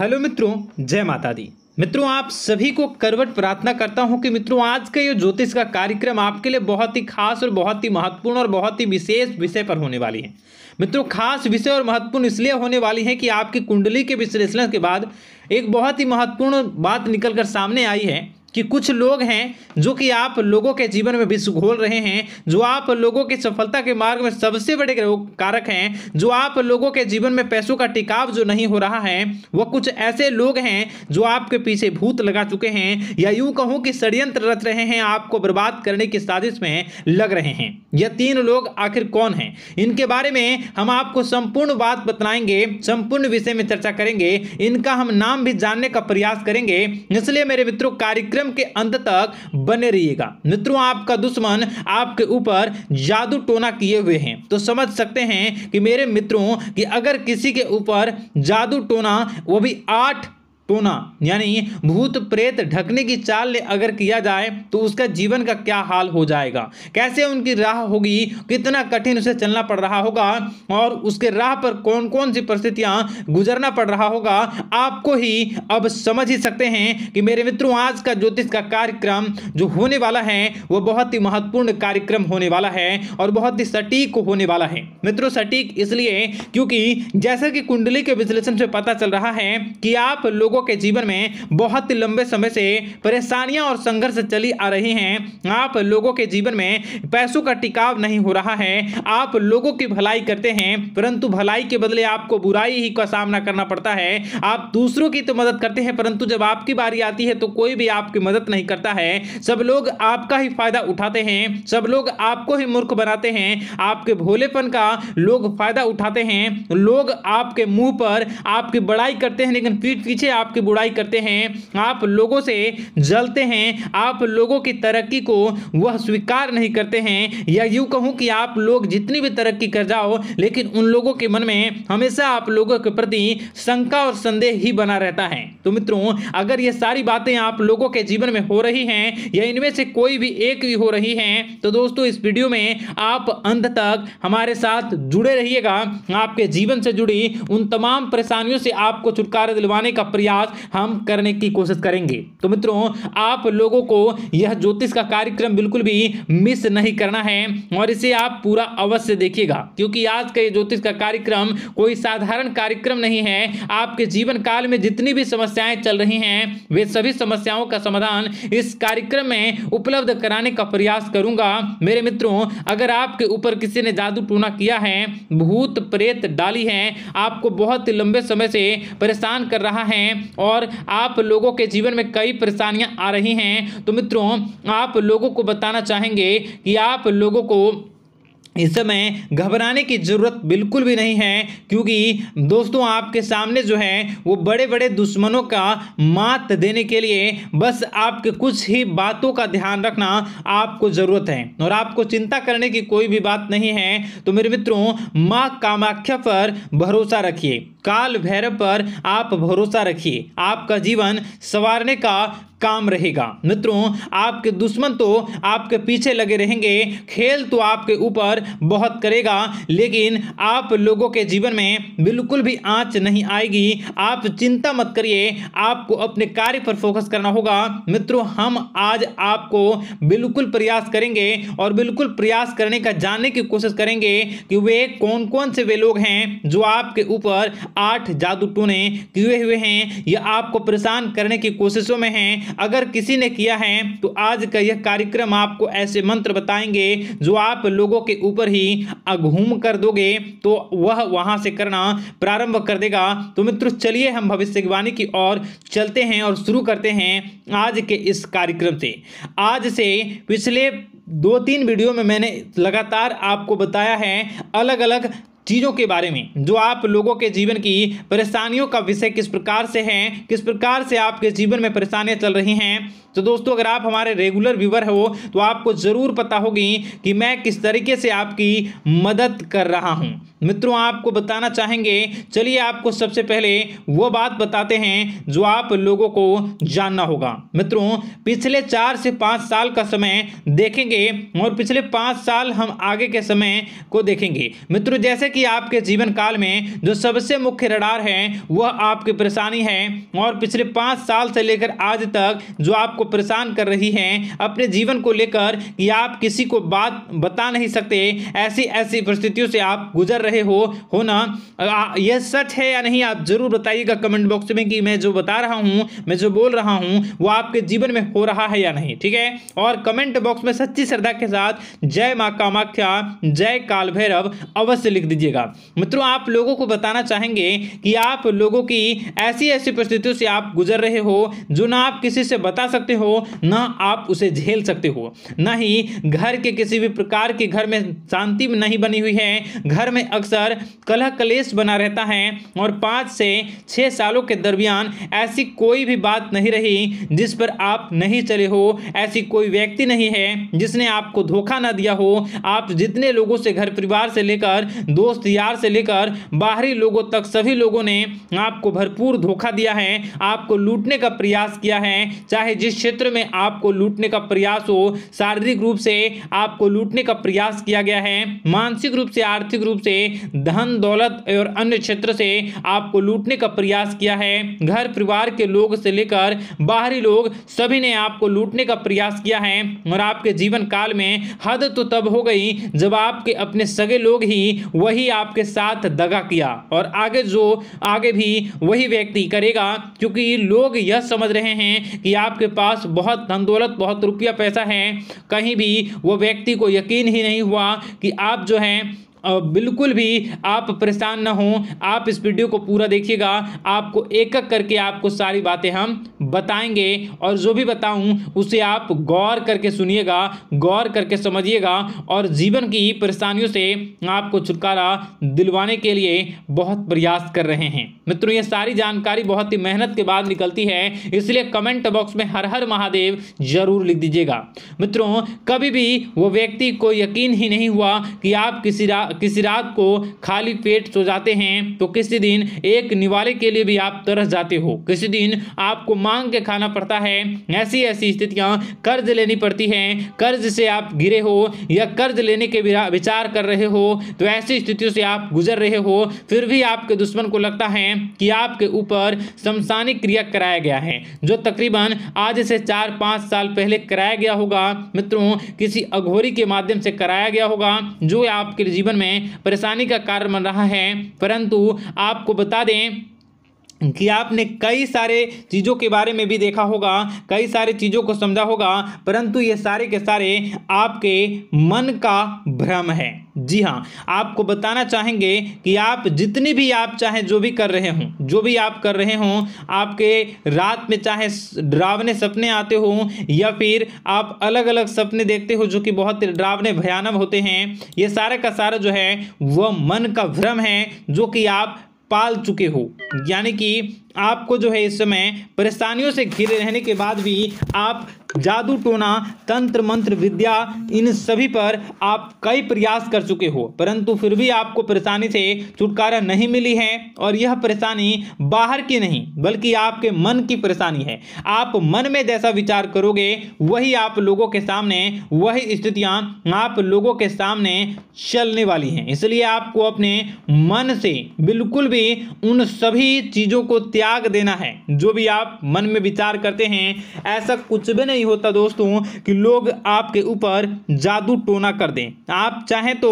hello मित्रों जय माता दी मित्रों आप सभी को करवट प्रार्थना करता हूं कि मित्रों आज का ये ज्योतिष का कार्यक्रम आपके लिए बहुत ही खास और बहुत ही महत्वपूर्ण और बहुत ही विशेष विषय पर होने वाली है मित्रों खास विषय और महत्वपूर्ण इसलिए होने वाली है कि आपकी कुंडली के विश्लेषण के बाद एक बहुत ही महत्वपूर्ण बात निकलकर सामने आई है कि कुछ लोग हैं जो कि आप लोगों के जीवन में विष घोल रहे हैं जो आप लोगों की सफलता के मार्ग में सबसे बड़े कारक हैं जो आप लोगों के जीवन में पैसों का टिकाव जो नहीं हो रहा है वह कुछ ऐसे लोग हैं जो आपके पीछे भूत लगा चुके हैं या यूं कहूं कि षड्यंत्र रच रहे हैं आपको बर्बाद करने की साजिश में लग रहे हैं यह तीन लोग आखिर कौन हैं इनके बारे में हम आपको संपूर्ण बात बतलाएंगे संपूर्ण विषय में चर्चा करेंगे इनका हम नाम भी जानने का प्रयास करेंगे इसलिए मेरे मित्रों कार्यक्रम कार्यक्रम के अंत तक बने रहिएगा मित्रों आपका दुश्मन आपके ऊपर जादू टोना किए हुए हैं तो समझ सकते हैं कि मेरे मित्रों कि अगर किसी के ऊपर जादू टोना वो भी आठ टोना यानी भूत प्रेत ढकने की चाल अगर किया जाए तो उसका जीवन का क्या हाल हो जाएगा कैसे उनकी राह होगी कितना कठिन उसे चलना पड़ रहा होगा और उसके राह पर कौन कौन सी परिस्थितियां गुजरना पड़ रहा होगा आपको ही अब समझ ही सकते हैं कि मेरे मित्रों आज का ज्योतिष का कार्यक्रम जो होने वाला है वह बहुत ही महत्वपूर्ण कार्यक्रम होने वाला है और बहुत ही सटीक होने वाला है मित्रों सटीक इसलिए क्योंकि जैसा कि कुंडली के विश्लेषण से पता चल रहा है कि आप लोगों लोगों के जीवन में बहुत लंबे समय से परेशानियां और संघर्ष चली आ रही हैं आप लोगों के जीवन में पैसों का टिकाव नहीं हो रहा है आप लोगों की भलाई करते हैं परंतु भलाई के बदले आपको बुराई ही का सामना करना पड़ता है आप दूसरों की तो मदद करते हैं परंतु जब आपकी बारी आती है तो कोई भी आपकी मदद नहीं करता है सब लोग आपका ही फायदा उठाते हैं सब लोग आपको ही मूर्ख बनाते हैं आपके भोलेपन का लोग फायदा उठाते हैं लोग आपके मुंह पर आपकी बड़ाई करते हैं लेकिन पीठ पीछे आप आपकी बुराई करते हैं आप लोगों से जलते हैं आप लोगों की तरक्की को वह स्वीकार नहीं करते हैं या यूं कहूं कि आप लोग जितनी भी तरक्की कर जाओ लेकिन उन लोगों के मन में हमेशा आप लोगों के प्रति शंका और संदेह ही बना रहता है तो मित्रों अगर ये सारी बातें आप लोगों के जीवन में हो रही हैं या इनमें से कोई भी एक भी हो रही है तो दोस्तों इस वीडियो में आप अंत तक हमारे साथ जुड़े रहिएगा आपके जीवन से जुड़ी उन तमाम परेशानियों से आपको छुटकारा दिलवाने का प्रयास प्रयास हम करने की कोशिश करेंगे तो मित्रों आप लोगों को यह ज्योतिष का कार्यक्रम बिल्कुल भी मिस नहीं करना है और इसे आप पूरा अवश्य देखिएगा क्योंकि आज का ज्योतिष का कार्यक्रम कोई साधारण कार्यक्रम नहीं है आपके जीवन काल में जितनी भी समस्याएं चल रही हैं वे सभी समस्याओं का समाधान इस कार्यक्रम में उपलब्ध कराने का प्रयास करूंगा मेरे मित्रों अगर आपके ऊपर किसी ने जादू टूना किया है भूत प्रेत डाली है आपको बहुत लंबे समय से परेशान कर रहा है और आप लोगों के जीवन में कई परेशानियां आ रही हैं तो मित्रों आप लोगों को बताना चाहेंगे कि आप लोगों को इस समय घबराने की ज़रूरत बिल्कुल भी नहीं है क्योंकि दोस्तों आपके सामने जो है वो बड़े बड़े दुश्मनों का मात देने के लिए बस आपके कुछ ही बातों का ध्यान रखना आपको ज़रूरत है और आपको चिंता करने की कोई भी बात नहीं है तो मेरे मित्रों माँ कामाख्या पर भरोसा रखिए काल भैरव पर आप भरोसा रखिए आपका जीवन सवारने का काम रहेगा मित्रों आपके दुश्मन तो आपके पीछे लगे रहेंगे खेल तो आपके ऊपर बहुत करेगा लेकिन आप लोगों के जीवन में बिल्कुल भी आंच नहीं आएगी आप चिंता मत करिए आपको अपने कार्य पर फोकस करना होगा मित्रों हम आज आपको बिल्कुल प्रयास करेंगे और बिल्कुल प्रयास करने का जानने की कोशिश करेंगे कि वे कौन कौन से वे लोग हैं जो आपके ऊपर आठ जादू टूने किए हुए हैं यह आपको परेशान करने की कोशिशों में हैं अगर किसी ने किया है तो आज का यह कार्यक्रम आपको ऐसे मंत्र बताएंगे जो आप लोगों के ऊपर ही घूम कर दोगे तो वह वहां से करना प्रारंभ कर देगा तो मित्रों चलिए हम भविष्यवाणी की ओर चलते हैं और शुरू करते हैं आज के इस कार्यक्रम से आज से पिछले दो तीन वीडियो में मैंने लगातार आपको बताया है अलग अलग चीज़ों के बारे में जो आप लोगों के जीवन की परेशानियों का विषय किस प्रकार से हैं किस प्रकार से आपके जीवन में परेशानियां चल रही हैं तो दोस्तों अगर आप हमारे रेगुलर व्यूवर हो तो आपको ज़रूर पता होगी कि मैं किस तरीके से आपकी मदद कर रहा हूँ मित्रों आपको बताना चाहेंगे चलिए आपको सबसे पहले वो बात बताते हैं जो आप लोगों को जानना होगा मित्रों पिछले चार से पाँच साल का समय देखेंगे और पिछले पाँच साल हम आगे के समय को देखेंगे मित्रों जैसे कि आपके जीवन काल में जो सबसे मुख्य रडार है वह आपकी परेशानी है और पिछले पाँच साल से लेकर आज तक जो आपको परेशान कर रही है अपने जीवन को लेकर कि आप किसी को बात बता नहीं सकते ऐसी ऐसी परिस्थितियों से आप गुजर रहे हो हो ना यह सच है या नहीं आप जरूर बताइएगा कमेंट बॉक्स में कि मैं जो बता रहा हूँ मैं जो बोल रहा हूँ वो आपके जीवन में हो रहा है या नहीं ठीक है और कमेंट बॉक्स में सच्ची श्रद्धा के साथ जय माँ कामाख्या जय काल भैरव अवश्य लिख दीजिएगा मित्रों आप लोगों को बताना चाहेंगे कि आप लोगों की ऐसी ऐसी परिस्थितियों से आप गुजर रहे हो जो ना आप किसी से बता सकते हो ना आप उसे झेल सकते हो ना ही घर के किसी भी प्रकार के घर में शांति नहीं बनी हुई है घर में अक्सर कलह कलेश बना रहता है और पाँच से छः सालों के दरमियान ऐसी कोई भी बात नहीं रही जिस पर आप नहीं चले हो ऐसी कोई व्यक्ति नहीं है जिसने आपको धोखा ना दिया हो आप जितने लोगों से घर परिवार से लेकर दोस्त यार से लेकर बाहरी लोगों तक सभी लोगों ने आपको भरपूर धोखा दिया है आपको लूटने का प्रयास किया है चाहे जिस क्षेत्र में आपको लूटने का प्रयास हो शारीरिक रूप से आपको लूटने का प्रयास किया गया है मानसिक रूप से आर्थिक रूप से धन दौलत और अन्य क्षेत्र से आपको लूटने का प्रयास किया है घर परिवार के लोग से लेकर बाहरी लोग सभी ने आपको लूटने का प्रयास किया है और आपके जीवन काल में हद तो तब हो गई जब आपके अपने सगे लोग ही वही आपके साथ दगा किया और आगे जो आगे भी वही व्यक्ति करेगा क्योंकि लोग यह समझ रहे हैं कि आपके पास बहुत धन दौलत बहुत रुपया पैसा है कहीं भी वो व्यक्ति को यकीन ही नहीं हुआ कि आप जो हैं बिल्कुल भी आप परेशान ना हो आप इस वीडियो को पूरा देखिएगा आपको एक एक करके आपको सारी बातें हम बताएंगे और जो भी बताऊं उसे आप गौर करके सुनिएगा गौर करके समझिएगा और जीवन की परेशानियों से आपको छुटकारा दिलवाने के लिए बहुत प्रयास कर रहे हैं मित्रों ये सारी जानकारी बहुत ही मेहनत के बाद निकलती है इसलिए कमेंट बॉक्स में हर हर महादेव जरूर लिख दीजिएगा मित्रों कभी भी वो व्यक्ति को यकीन ही नहीं हुआ कि आप किसी रा किसी रात को खाली पेट सो जाते हैं तो किसी दिन एक निवाले के लिए भी आप तरस जाते हो किसी दिन आपको मांग के खाना पड़ता है ऐसी ऐसी स्थितियां कर्ज लेनी पड़ती हैं कर्ज से आप गिरे हो या कर्ज लेने के विचार कर रहे हो तो ऐसी स्थितियों से आप गुजर रहे हो फिर भी आपके दुश्मन को लगता है कि आपके ऊपर शमशानी क्रिया कराया गया है जो तकरीबन आज से चार पाँच साल पहले कराया गया होगा मित्रों किसी अघोरी के माध्यम से कराया गया होगा जो आपके जीवन में परेशानी का कारण बन रहा है परंतु आपको बता दें कि आपने कई सारे चीज़ों के बारे में भी देखा होगा कई सारे चीज़ों को समझा होगा परंतु ये सारे के सारे आपके मन का भ्रम है जी हाँ आपको बताना चाहेंगे कि आप जितनी भी आप चाहे जो भी कर रहे हों जो भी आप कर रहे हों आपके रात में चाहे डरावने सपने आते हों या फिर आप अलग अलग सपने देखते हो जो कि बहुत डरावने भयानक होते हैं ये सारा का सारा जो है वह मन का भ्रम है जो कि आप पाल चुके हो यानी कि आपको जो है इस समय परेशानियों से घिरे रहने के बाद भी आप जादू टोना तंत्र मंत्र विद्या इन सभी पर आप कई प्रयास कर चुके हो परंतु फिर भी आपको परेशानी से छुटकारा नहीं मिली है और यह परेशानी बाहर की नहीं बल्कि आपके मन की परेशानी है आप मन में जैसा विचार करोगे वही आप लोगों के सामने वही स्थितियां आप लोगों के सामने चलने वाली हैं इसलिए आपको अपने मन से बिल्कुल भी उन सभी चीज़ों को त्याग त्याग देना है जो भी आप मन में विचार करते हैं ऐसा कुछ भी नहीं होता दोस्तों कि लोग आपके ऊपर जादू टोना कर दें आप चाहे तो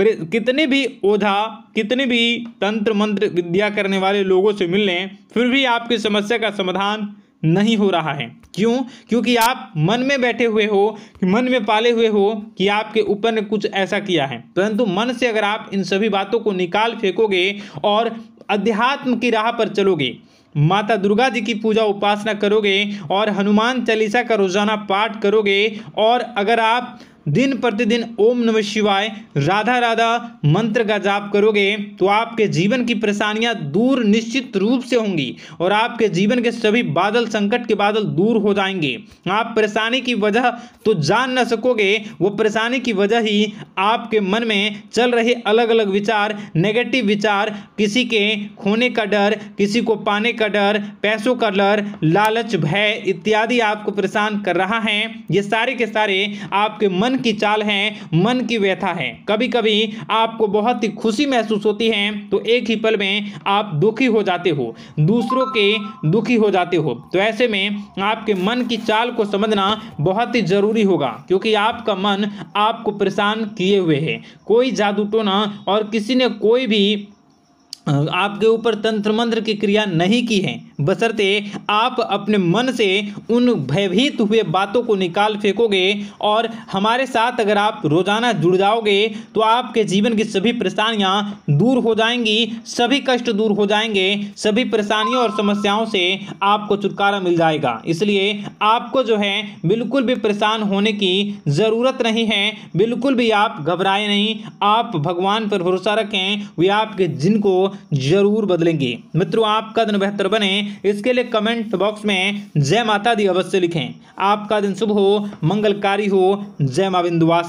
कितने भी ओझा कितने भी तंत्र मंत्र विद्या करने वाले लोगों से मिल लें फिर भी आपकी समस्या का समाधान नहीं हो रहा है क्यों क्योंकि आप मन में बैठे हुए हो कि मन में पाले हुए हो कि आपके ऊपर ने कुछ ऐसा किया है परंतु मन से अगर आप इन सभी बातों को निकाल फेंकोगे और अध्यात्म की राह पर चलोगे माता दुर्गा जी की पूजा उपासना करोगे और हनुमान चालीसा का रोजाना पाठ करोगे और अगर आप दिन प्रतिदिन ओम नमः शिवाय राधा राधा मंत्र का जाप करोगे तो आपके जीवन की परेशानियां दूर निश्चित रूप से होंगी और आपके जीवन के सभी बादल संकट के बादल दूर हो जाएंगे आप परेशानी की वजह तो जान न सकोगे वो परेशानी की वजह ही आपके मन में चल रहे अलग अलग विचार नेगेटिव विचार किसी के खोने का डर किसी को पाने का डर पैसों का डर लालच भय इत्यादि आपको परेशान कर रहा है ये सारे के सारे आपके मन की चाल है मन की व्यथा है कभी कभी आपको बहुत ही खुशी महसूस होती है तो एक ही पल में आप दुखी हो जाते हो दूसरों के दुखी हो जाते हो तो ऐसे में आपके मन की चाल को समझना बहुत ही जरूरी होगा क्योंकि आपका मन आपको परेशान किए हुए है कोई जादू टोना और किसी ने कोई भी आपके ऊपर तंत्र मंत्र की क्रिया नहीं की है बसरते आप अपने मन से उन भयभीत हुए बातों को निकाल फेंकोगे और हमारे साथ अगर आप रोजाना जुड़ जाओगे तो आपके जीवन की सभी परेशानियाँ दूर हो जाएंगी सभी कष्ट दूर हो जाएंगे सभी परेशानियों और समस्याओं से आपको छुटकारा मिल जाएगा इसलिए आपको जो है बिल्कुल भी परेशान होने की ज़रूरत नहीं है बिल्कुल भी आप घबराए नहीं आप भगवान पर भरोसा रखें वे आपके जिनको जरूर बदलेंगे मित्रों आपका दिन बेहतर बने इसके लिए कमेंट बॉक्स में जय माता दी अवश्य लिखें आपका दिन शुभ हो मंगलकारी हो जय माँ